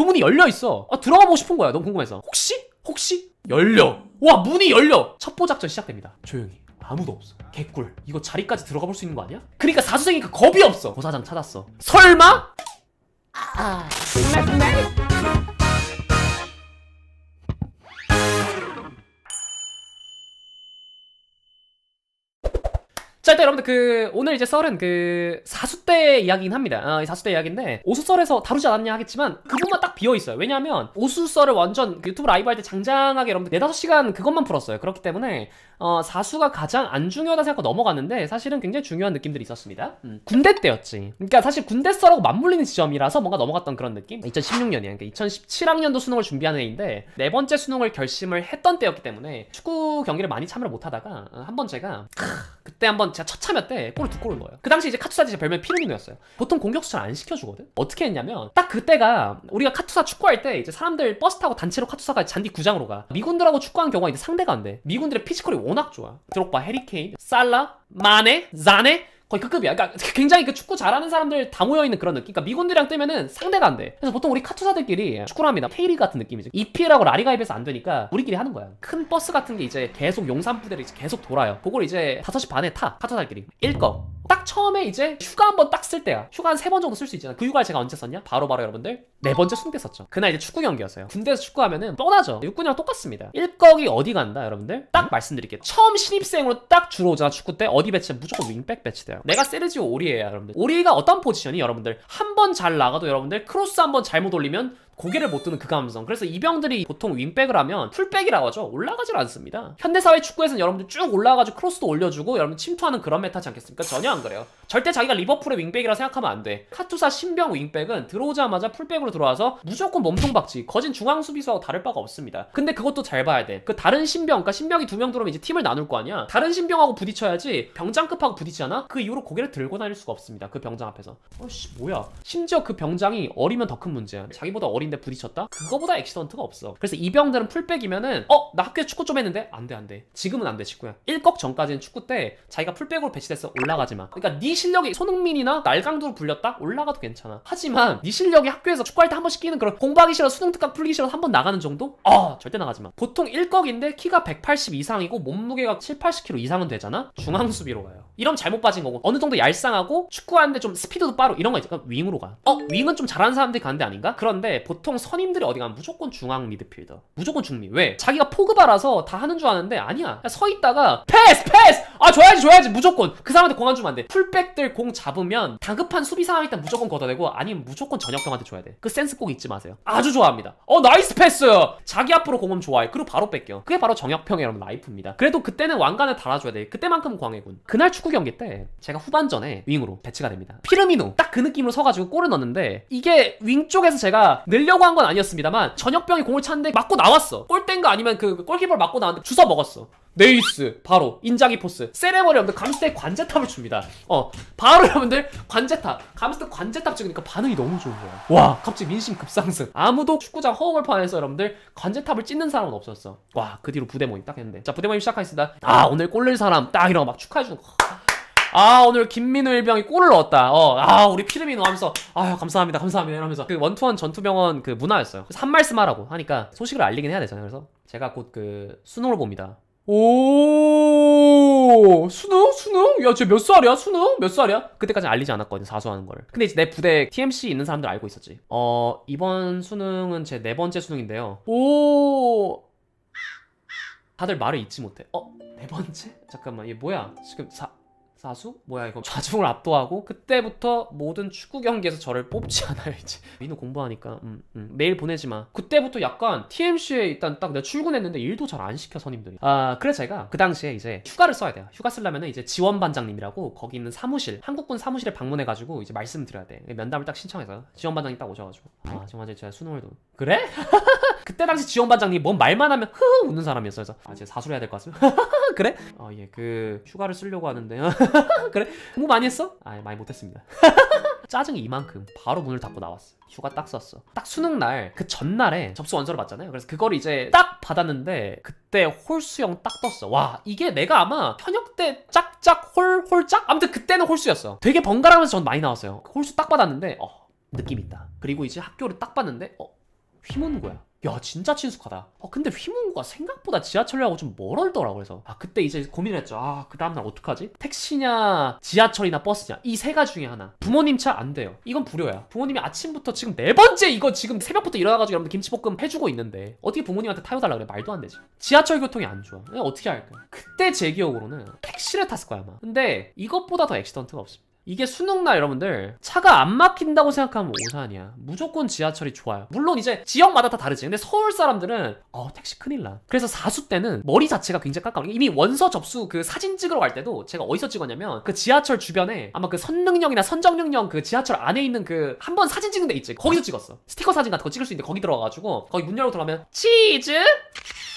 교문이 열려 있어. 아, 들어가 보고 싶은 거야. 너무 궁금해서. 혹시? 혹시? 열려. 와, 문이 열려. 첩보 작전 시작됩니다. 조용히. 아무도 없어. 개꿀. 이거 자리까지 들어가 볼 수 있는 거 아니야? 그러니까 사수생이니까 그 겁이 없어. 고사장 찾았어. 설마? 아. 아. 어쨌든 여러분들 그 오늘 이제 썰은 그 사수대 이야기긴 합니다. 어, 사수대 이야기인데 오수썰에서 다루지 않았냐 하겠지만 그 부분만 딱 비어 있어요. 왜냐하면 오수썰을 완전 그 유튜브 라이브 할 때 장장하게 여러분들 4, 5시간 그것만 풀었어요. 그렇기 때문에 어, 사수가 가장 안 중요하다 생각하고 넘어갔는데 사실은 굉장히 중요한 느낌들이 있었습니다. 음. 군대 때였지. 그러니까 사실 군대 썰하고 맞물리는 지점이라서 뭔가 넘어갔던 그런 느낌? 2016년이야. 그러니까 2017학년도 수능을 준비하는 애인데네 번째 수능을 결심을 했던 때였기 때문에 축구 경기를 많이 참여를 못하다가 어, 한번 제가 크... 그때 한 번 제가 첫 참여 때 골을 두 골을 넣어요. 그 당시 이제 카투사 제 별명 피르미노였어요. 보통 공격수 잘안 시켜주거든. 어떻게 했냐면 딱 그때가 우리가 카투사 축구할 때 이제 사람들 버스 타고 단체로 카투사가 잔디 구장으로 가. 미군들하고 축구한 경우가 이제 상대가 안 돼. 미군들의 피지컬이 워낙 좋아. 드록바, 해리케인, 살라, 마네, 자네 거의 그급이야. 그러니까 굉장히 그 축구 잘하는 사람들 다 모여 있는 그런 느낌. 그러니까 미군들이랑 뜨면은 상대가 안 돼. 그래서 보통 우리 카투사들끼리 축구를 합니다. k 리 같은 느낌이죠. EPL하고 라리가에 입서안 되니까 우리끼리 하는 거야. 큰 버스 같은 게 이제 계속 용산 부대를 이제 계속 돌아요. 그걸 이제 5시 반에 타. 카투사들끼리. 1거딱 처음에 이제 휴가 한번 딱 쓸 때야. 휴가 한세번 정도 쓸 수 있잖아. 그 휴가를 제가 언제 썼냐? 바로바로 바로 여러분들 네 번째 순대 썼죠. 그날 이제 축구 경기였어요. 군대에서 축구하면은 뻔하죠. 육군이랑 똑같습니다. 1거이 어디 간다 여러분들? 딱 말씀드릴게요. 처음 신입생으로 딱 주로 오잖아 축구 때 어디 배치해? 무조건 윙백 배치돼요. 있잖아요 내가 세르지오 오리에야 여러분들 오리가 어떤 포지션이 여러분들 한 번 잘 나가도 여러분들 크로스 한 번 잘못 올리면 고개를 못 드는 그 감성 그래서 이병들이 보통 윙백을 하면 풀백이라고 하죠 올라가질 않습니다 현대사회 축구에서는 여러분들 쭉 올라가가지고 크로스도 올려주고 여러분 침투하는 그런 메타지 않겠습니까? 전혀 안 그래요 절대 자기가 리버풀의 윙백이라 생각하면 안돼 카투사 신병 윙백은 들어오자마자 풀백으로 들어와서 무조건 몸통 박지 거진 중앙 수비수하고 다를 바가 없습니다 근데 그것도 잘 봐야 돼그 다른 신병 그러니까 신병이 두 명 들어오면 이제 팀을 나눌 거 아니야 다른 신병하고 부딪혀야지 병장급하고 부딪히잖아 그 이후로 고개를 들고 다닐 수가 없습니다 그 병장 앞에서 어씨 뭐야 심지어 그 병장이 어리면 더 큰 문제야 자기보다 어린 있는데 부딪혔다? 그거보다 액시던트가 없어 그래서 이병들은 풀백이면은 어? 나 학교에 축구 좀 했는데? 안 돼 안돼 지금은 안돼 직구야 1꺽 전까지는 축구 때 자기가 풀백으로 배치돼서 올라가지 마 그러니까 네 실력이 손흥민이나 날강도로 불렸다? 올라가도 괜찮아 하지만 네 실력이 학교에서 축구할 때 한 번씩 끼는 그런 공부하기 싫어 수능 특강 풀기 싫어 한번 나가는 정도? 아 절대 나가지 마 보통 1꺽인데 키가 180 이상이고 몸무게가 7, 80kg 이상은 되잖아? 중앙 수비로 가요 이러 잘못 빠진 거고 어느 정도 얄쌍하고 축구하는데 좀 스피드도 빠르고 이런 거 있죠 윙으로 가 어? 윙은 좀 잘하는 사람들이 가는 데 아닌가? 그런데 보통 선임들이 어디 가면 무조건 중앙 미드필더 무조건 중미 왜? 자기가 포그바라서 다 하는 줄 아는데 아니야 서 있다가 패스 패스 아 줘야지 줘야지 무조건 그 사람한테 공 안 주면 안돼 풀백들 공 잡으면 다급한 수비 상황 일단 무조건 걷어내고 아니면 무조건 전역병한테 줘야 돼그 센스 꼭 잊지 마세요 아주 좋아합니다 어 나이스 패스 자기 앞으로 공은 좋아해 그리고 바로 뺏겨 그게 바로 정역평의 라이프입니다 그래도 그때는 왕관을 달아줘야 돼 그때만큼 광해군 그날 축구 경기 때 제가 후반전에 윙으로 배치가 됩니다. 피르미노 딱 그 느낌으로 서가지고 골을 넣었는데 이게 윙 쪽에서 제가 늘려고 한 건 아니었습니다만 전역병이 공을 찼는데 맞고 나왔어. 골뗀거 아니면 그 골키퍼를 맞고 나왔는데 주워 먹었어. 네이스 바로 인자기 포스 세레머리 여러분들 감스텍 관제탑을 줍니다 어 바로 여러분들 관제탑 감스텍 관제탑 찍으니까 반응이 너무 좋은 거야 와 갑자기 민심 급상승 아무도 축구장 허우벌판에서 여러분들 관제탑을 찍는 사람은 없었어 와그 뒤로 부대 모임 딱 했는데 자 부대 모임 시작하겠습니다 아 오늘 꼴릴 사람 딱 이러고 막 축하해주는 거아 오늘 김민우 일병이 골을 넣었다 어아 우리 피르미노 하면서 아유 감사합니다 감사합니다 이러면서 그 원투원 전투병원 그 문화였어요 한 말씀 하라고 하니까 소식을 알리긴 해야 되잖아요 그래서 제가 곧 그 수능을 봅니다 오 수능? 수능? 야, 쟤 몇 살이야? 수능? 몇 살이야? 그때까지 알리지 않았거든, 요 사수하는 거를. 근데 이제 내 부대 TMC 있는 사람들 알고 있었지. 어, 이번 수능은 제 네 번째 수능인데요. 오! 다들 말을 잊지 못해. 어? 네 번째? 잠깐만, 얘 뭐야? 지금 사, 사수? 뭐야 이거 좌중을 압도하고 그때부터 모든 축구 경기에서 저를 뽑지 않아요 이제 민우 공부하니까 음, 음. 매일 보내지 마 그때부터 약간 TMC에 일단 딱 내가 출근했는데 일도 잘 안 시켜 선임들이 아 그래서 제가 그 당시에 이제 휴가를 써야 돼요 휴가 쓰려면 이제 지원반장님이라고 거기 있는 사무실 한국군 사무실에 방문해가지고 이제 말씀드려야 돼 면담을 딱 신청해서 지원반장님 딱 오셔가지고 아 정말 제가 수능을 돈 그래? 그때 당시 지원반장님 뭔 말만 하면 흐흐 웃는 사람이었어요 그래서 아 이제 사수를 해야 될 것 같습니다 그래? 어, 예, 그 휴가를 쓰려고 하는데 그래? 뭐 많이 했어? 아, 예, 많이 못했습니다. 짜증이 이만큼 바로 문을 닫고 나왔어 휴가 딱 썼어 딱 수능 날 그 전날에 접수 원서를 봤잖아요 그래서 그걸 이제 딱 받았는데 그때 홀수형 딱 떴어 와 이게 내가 아마 현역 때 짝짝 홀 홀짝 아무튼 그때는 홀수였어 되게 번갈아가면서 전 많이 나왔어요 그 홀수 딱 받았는데 어 느낌 있다 그리고 이제 학교를 딱 봤는데 어 휘문 거야 야 진짜 친숙하다 어, 근데 휘문고가 생각보다 지하철이라고 좀 멀더라고 었 그래서 아 그때 이제 고민을 했죠 아그 다음날 어떡하지 택시냐 지하철이나 버스냐 이 세 가지 중에 하나 부모님 차 안 돼요 이건 불효야 부모님이 아침부터 지금 네 번째 이거 지금 새벽부터 일어나가지고 여러분 김치볶음 해주고 있는데 어떻게 부모님한테 타요달라 그래 말도 안 되지 지하철 교통이 안 좋아 어떻게 할까 그때 제 기억으로는 택시를 탔을 거야 아마 근데 이것보다 더 액시던트가 없습니다 이게 수능날 여러분들 차가 안 막힌다고 생각하면 오산이야 무조건 지하철이 좋아요 물론 이제 지역마다 다 다르지 근데 서울 사람들은 어 택시 큰일 나 그래서 사수 때는 머리 자체가 굉장히 깜깜 이미 원서 접수 그 사진 찍으러 갈 때도 제가 어디서 찍었냐면 그 지하철 주변에 아마 그 선릉역이나 선정릉역 그 지하철 안에 있는 그한번 사진 찍은데 있지 거기서 찍었어 스티커 사진 같은 거 찍을 수 있는데 거기 들어가가지고 거기 문 열고 들어가면 치즈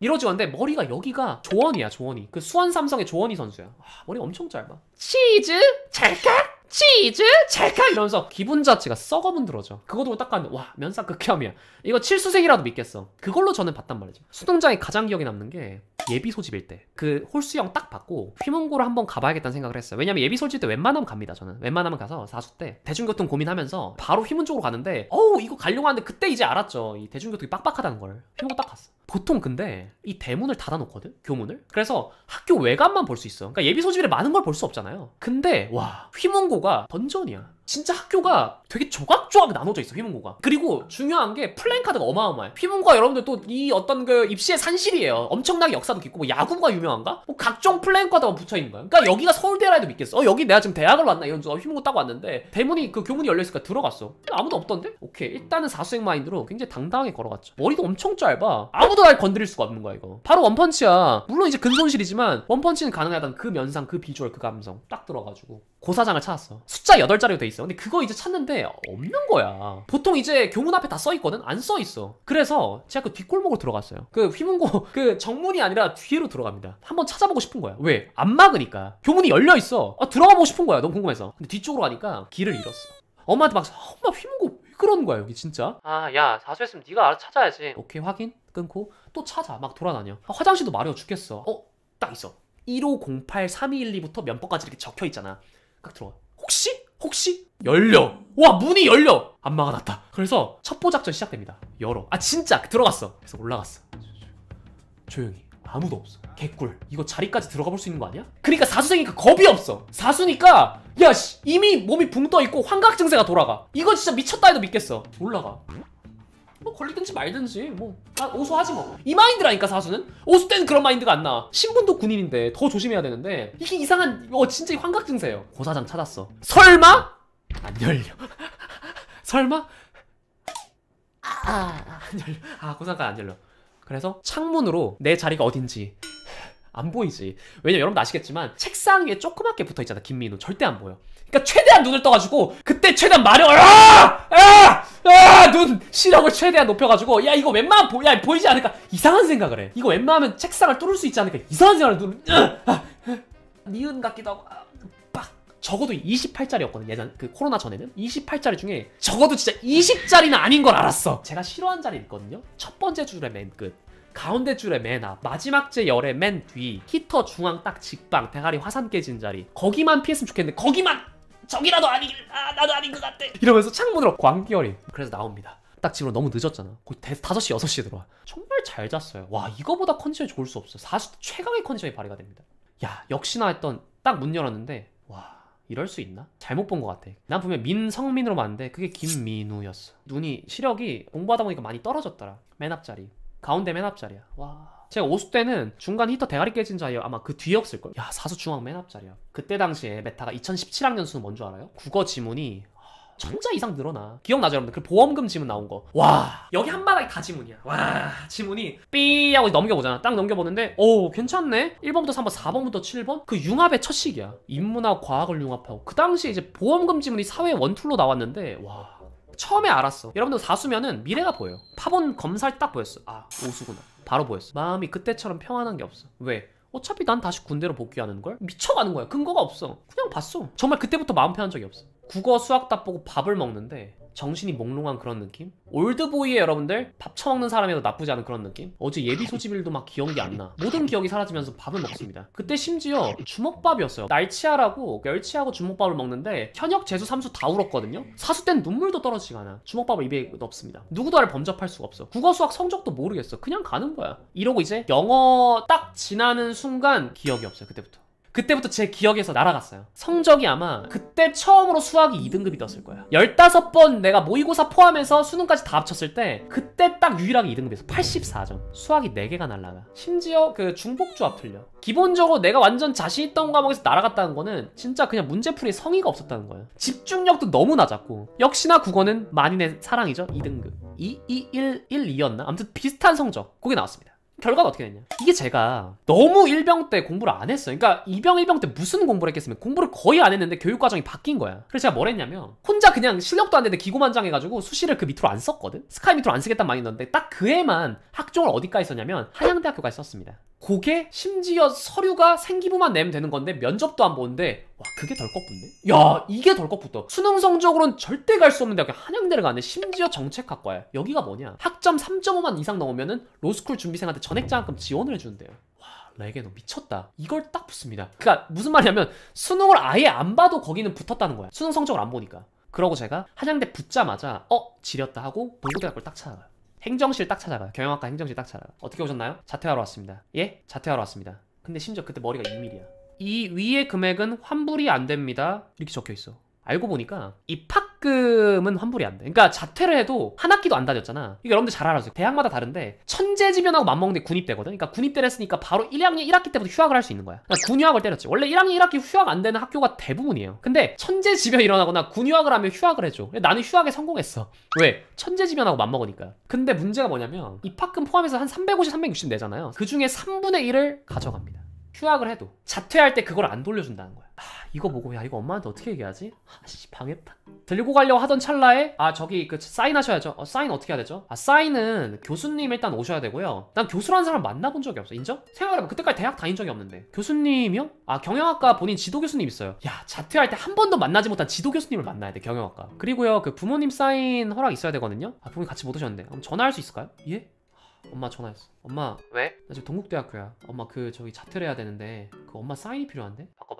이러지는데 머리가 여기가 조원이야 조원이 그 수원 삼성의 조원이 선수야 와, 아, 머리 엄청 짧아 치즈 찰칵 치즈 찰칵 이러면서 기분 자체가 썩어문들어져 그거 도딱닦는데와 면상 극혐이야 이거 칠수생이라도 믿겠어 그걸로 저는 봤단 말이지 수동장이 가장 기억에 남는 게 예비 소집일 때 그 홀수형 딱 받고 휘문고를 한번 가봐야겠다는 생각을 했어요 왜냐면 예비 소집 때 웬만하면 갑니다 저는 웬만하면 가서 사수 때 대중교통 고민하면서 바로 휘문 쪽으로 가는데 어우 이거 가려고 하는데 그때 이제 알았죠 이 대중교통이 빡빡하다는 걸 휘문고 딱 갔어 보통 근데 이 대문을 닫아놓거든? 교문을? 그래서 학교 외관만 볼 수 있어. 그러니까 예비 소집일에 많은 걸 볼 수 없잖아요. 근데 와 휘문고가 던전이야 진짜 학교가 되게 조각조각 나눠져 있어 휘문고가 그리고 중요한 게 플랜카드가 어마어마해 휘문고가 여러분들 또 이 어떤 그 입시의 산실이에요 엄청나게 역사도 깊고 뭐 야구가 유명한가? 뭐 각종 플랜카드가 붙어있는 거야 그러니까 여기가 서울대라 해도 믿겠어 어 여기 내가 지금 대학을 왔나 이런 저 휘문고 따고 왔는데 대문이 그 교문이 열려있으니까 들어갔어 아무도 없던데? 오케이 일단은 사수생 마인드로 굉장히 당당하게 걸어갔죠 머리도 엄청 짧아 아무도 날 건드릴 수가 없는 거야 이거 바로 원펀치야 물론 이제 근손실이지만 원펀치는 가능하다는 그 면상 그 비주얼 그 감성 딱 들어가지고 고사장을 찾았어 숫자 8자리로 돼 있어 근데 그거 이제 찾는데 없는 거야 보통 이제 교문 앞에 다 써 있거든? 안 써 있어 그래서 제가 그 뒷골목으로 들어갔어요 그 휘문고 그 정문이 아니라 뒤로 들어갑니다 한번 찾아보고 싶은 거야 왜? 안 막으니까 교문이 열려 있어 아, 들어가 보고 싶은 거야 너무 궁금해서 근데 뒤쪽으로 가니까 길을 잃었어 엄마한테 막 아, 엄마 휘문고 왜 그러는 거야 여기 진짜 아야자수했으면 네가 알아서 찾아야지 오케이 확인 끊고 또 찾아 막 돌아다녀 아, 화장실도 마려 죽겠어 어? 딱 있어 1 5 0 8 3 1 2부터 면법까지 이렇게 적혀 있잖아 딱 들어가. 혹시? 혹시? 열려. 와 문이 열려. 안마가 났다. 그래서 첩보 작전 시작됩니다. 열어. 아 진짜 들어갔어. 그래서 올라갔어. 조용히. 아무도 없어. 개꿀. 이거 자리까지 들어가 볼 수 있는 거 아니야? 그러니까 사수생이니까 겁이 없어. 사수니까 야 씨, 이미 몸이 붕 떠 있고 환각 증세가 돌아가. 이거 진짜 미쳤다 해도 믿겠어. 올라가. 뭐 걸리든지 말든지 뭐 아, 오수하지 뭐 이 마인드라니까 사수는 오수 때는 그런 마인드가 안 나와 신분도 군인인데 더 조심해야 되는데 이게 이상한 어 진짜 환각 증세예요 고사장 찾았어 설마? 안 열려 설마? 아, 아, 안 열려 아 고사장 안 열려 그래서 창문으로 내 자리가 어딘지 안 보이지 왜냐면 여러분 아시겠지만 책상 위에 조그맣게 붙어있잖아 김민우 절대 안 보여 그니까 최대한 눈을 떠가지고 그때 최대한 마려 아! 아! 아, 눈 시력을 최대한 높여가지고 야 이거 웬만하면 보, 야, 보이지 않을까 이상한 생각을 해 이거 웬만하면 책상을 뚫을 수 있지 않을까 이상한 생각을 눈 아, 아, 니은 같기도 하고 아, 빡 적어도 28짜리였거든 예전 그 코로나 전에는 28짜리 중에 적어도 진짜 20짜리는 아닌 걸 알았어 제가 싫어한 자리 있거든요 첫 번째 줄의 맨끝 가운데 줄의 맨 앞, 마지막 제 열의 맨 뒤, 히터 중앙 딱 직방, 대가리 화산 깨진 자리. 거기만 피했으면 좋겠는데, 거기만! 저기라도 아니길 아 나도 아닌 것 같아 이러면서 창문으로 광기어린 그래서 나옵니다 딱 집으로 너무 늦었잖아 곧 5시 6시에 들어와 정말 잘 잤어요 와 이거보다 컨디션이 좋을 수 없어 40대 최강의 컨디션이 발휘가 됩니다 야 역시나 했던 딱 문 열었는데 와 이럴 수 있나? 잘못 본 것 같아 난 분명 민성민으로 봤는데 그게 김민우였어 눈이 시력이 공부하다 보니까 많이 떨어졌더라 맨 앞자리 가운데 맨 앞자리야 와 제가 오수 때는 중간 히터 대가리 깨진 자리에 아마 그 뒤였을 거예요. 야 사수 중앙 맨 앞자리야. 그때 당시에 메타가 2017학년 수는 뭔줄 알아요? 국어 지문이 천자 이상 늘어나 기억나죠 여러분들 그 보험금 지문 나온 거와 여기 한바닥이 다 지문이야 와 지문이 삐 하고 넘겨보잖아 딱 넘겨보는데 오 괜찮네 1번부터 3번 4번부터 7번 그 융합의 첫식이야 인문학 과학을 융합하고 그 당시에 이제 보험금 지문이 사회 원툴로 나왔는데 와 처음에 알았어 여러분들 사수면은 미래가 보여요 파본 검사를 딱 보였어 아 오수구나 바로 보였어 마음이 그때처럼 평안한 게 없어 왜? 어차피 난 다시 군대로 복귀하는 걸 미쳐가는 거야 근거가 없어 그냥 봤어 정말 그때부터 마음 편한 적이 없어 국어 수학 다 보고 밥을 먹는데 정신이 몽롱한 그런 느낌? 올드보이의 여러분들 밥 처먹는 사람이라도 나쁘지 않은 그런 느낌? 어제 예비 소집일도 막 기억이 안 나. 모든 기억이 사라지면서 밥을 먹습니다. 그때 심지어 주먹밥이었어요. 날치알하고 열치하고 주먹밥을 먹는데 현역 재수 삼수 다 울었거든요? 사수 땐 눈물도 떨어지지 않아. 주먹밥을 입에 넣습니다. 누구도 나를 범접할 수가 없어. 국어 수학 성적도 모르겠어. 그냥 가는 거야. 이러고 이제 영어 딱 지나는 순간 기억이 없어요. 그때부터. 그때부터 제 기억에서 날아갔어요 성적이 아마 그때 처음으로 수학이 2등급이 떴을 거예요 15번 내가 모의고사 포함해서 수능까지 다 합쳤을 때 그때 딱 유일하게 2등급이었어 84점 수학이 4개가 날라가 심지어 그 중복조합 틀려 기본적으로 내가 완전 자신 있던 과목에서 날아갔다는 거는 진짜 그냥 문제풀이에 성의가 없었다는 거예요 집중력도 너무 낮았고 역시나 국어는 만인의 사랑이죠 2등급 2, 2, 1, 1, 2였나? 아무튼 비슷한 성적 그게 나왔습니다 결과가 어떻게 됐냐 이게 제가 너무 일병때 공부를 안 했어요 그러니까 이병일병때 무슨 공부를 했겠으면 공부를 거의 안 했는데 교육과정이 바뀐 거야 그래서 제가 뭘 했냐면 혼자 그냥 실력도 안 되는데 기고만장해가지고 수시를 그 밑으로 안 썼거든 스카이 밑으로 안 쓰겠단 말이 넣는데딱 그애만 학종을 어디까지 썼냐면 한양대학교가 썼습니다 그게 심지어 서류가 생기부만 내면 되는 건데 면접도 안 보는데 와 그게 덜컥 붙네? 야 이게 덜컥 붙어 수능 성적으로는 절대 갈 수 없는 대학교 한양대를 가네 심지어 정책학과야 여기가 뭐냐 학점 3.5만 이상 넘으면은 로스쿨 준비생한테 전액장학금 지원을 해주는데요 와 레게노 미쳤다 이걸 딱 붙습니다 그러니까 무슨 말이냐면 수능을 아예 안 봐도 거기는 붙었다는 거야 수능 성적을 안 보니까 그러고 제가 한양대 붙자마자 어 지렸다 하고 본고대학교를 딱 찾아가요 행정실 딱 찾아가요. 경영학과 행정실 딱 찾아가요. 어떻게 오셨나요? 자퇴하러 왔습니다. 예? 자퇴하러 왔습니다. 근데 심지어 그때 머리가 2mm야. 이 위의 금액은 환불이 안 됩니다. 이렇게 적혀 있어. 알고 보니까 입학 학금은 환불이 안 돼. 그러니까 자퇴를 해도 한 학기도 안 다녔잖아. 이거 여러분들 잘 알아서 대학마다 다른데 천재지변하고 맞먹는 게 군입대거든. 그러니까 군입대를 했으니까 바로 1학년 1학기 때부터 휴학을 할 수 있는 거야. 그러니까 군휴학을 때렸지. 원래 1학년 1학기 휴학 안 되는 학교가 대부분이에요. 근데 천재지변이 일어나거나 군휴학을 하면 휴학을 해줘. 나는 휴학에 성공했어. 왜? 천재지변하고 맞먹으니까. 근데 문제가 뭐냐면 입학금 포함해서 한 350, 360 내잖아요. 그 중에 3분의 1을 가져갑니다. 휴학을 해도 자퇴할 때 그걸 안 돌려준다는 거야. 아, 이거 보고 야 이거 엄마한테 어떻게 얘기하지? 아씨 방했다 들고 가려고 하던 찰나에 아 저기 그 사인하셔야죠 어, 사인 어떻게 해야 되죠? 아 사인은 교수님 일단 오셔야 되고요 난 교수라는 사람 만나본 적이 없어 인정? 생각해봐 그때까지 대학 다닌 적이 없는데 교수님이요? 아 경영학과 본인 지도 교수님 있어요 야 자퇴할 때 한 번도 만나지 못한 지도 교수님을 만나야 돼 경영학과 그리고요 그 부모님 사인 허락 있어야 되거든요 아 부모님 같이 못 오셨는데 그럼 전화할 수 있을까요? 예? 엄마 전화했어 엄마 왜? 나 지금 동국대학교야 엄마 그 저기 자퇴를 해야 되는데 그 엄마 사인이 필요한데? 아까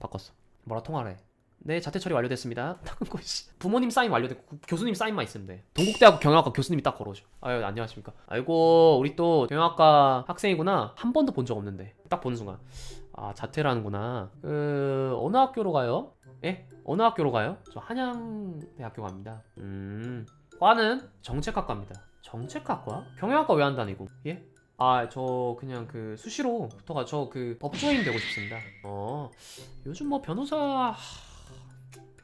바꿨어. 뭐라 통화를 해. 네, 자퇴 처리 완료됐습니다. 딱 끊고 씨. 부모님 사인 완료됐고 교수님 사인만 있으면 돼. 동국대학교 경영학과 교수님이 딱걸어오죠 아유, 안녕하십니까. 아이고, 우리 또 경영학과 학생이구나. 한 번도 본 적 없는데. 딱 보는 순간. 아, 자퇴를 하는구나. 그 어느 학교로 가요? 예? 어느 학교로 가요? 저 한양대학교 갑니다. 음. 과는 정책학과입니다. 정책학과? 경영학과 왜 안다니고 예? 아저 그냥 그 수시로 붙어가 저 그 법조인 되고 싶습니다 어 요즘 뭐 변호사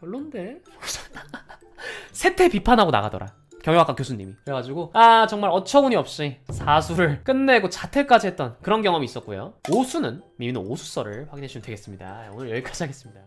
별론데 세태 비판하고 나가더라 경영학과 교수님이 그래가지고 아 정말 어처구니 없이 사수를 끝내고 자퇴까지 했던 그런 경험이 있었고요 오수는 미미는 오수설을 확인해주면 되겠습니다 오늘 여기까지 하겠습니다